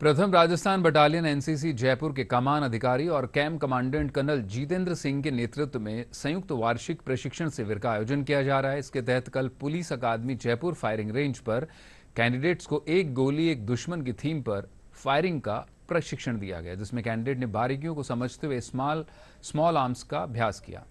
प्रथम Rajasthan battalion NCC Jaipur के कमान अधिकारी और camp commandant colonel Jitendra Singh के नेतृत्व में संयुक्त वार्षिक प्रशिक्षण शिविर का आयोजन किया जा रहा है इसके तहत कल पुलिस अकादमी जयपुर फायरिंग रेंज पर कैंडिडेट्स को एक गोली एक दुश्मन की थीम पर फायरिंग का प्रशिक्षण दिया गया जिसमें कैंडिडेट ने बारीकियों को समझते हुए स्मॉल स्मॉल आर्म्स का अभ्यास किया